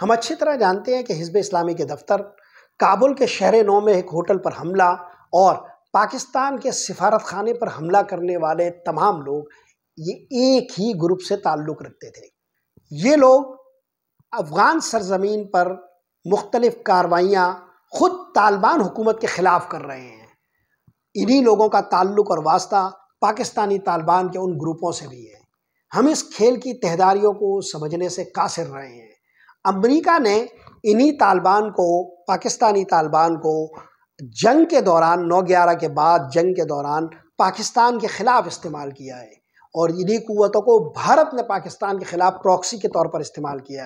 हम अच्छी तरह जानते हैं कि हिजब इस्लामी के दफ्तर काबुल के शहर नौ में एक होटल पर हमला और पाकिस्तान के सिफारत खाने पर हमला करने वाले तमाम लोग ये एक ही ग्रुप से ताल्लुक़ रखते थे ये लोग अफ़गान सरजमीन पर मुख्तलिफ़ कार्रवाइयाँ ख़ुद तालिबान हुकूमत के ख़िलाफ़ कर रहे हैं इन्हीं लोगों का ताल्लुक़ और वास्ता पाकिस्तानी तालिबान के उन ग्रुपों से भी है हम इस खेल की तहदारियों को समझने से कासिर रहे हैं अमरीका ने इन्हीं तालिबान को पाकिस्तानी तालिबान को जंग के दौरान नौ ग्यारह के बाद जंग के दौरान पाकिस्तान के ख़िलाफ़ इस्तेमाल किया है और इन्हीं क़वतों को भारत ने पाकिस्तान के ख़िलाफ़ प्रॉक्सी के तौर पर इस्तेमाल किया है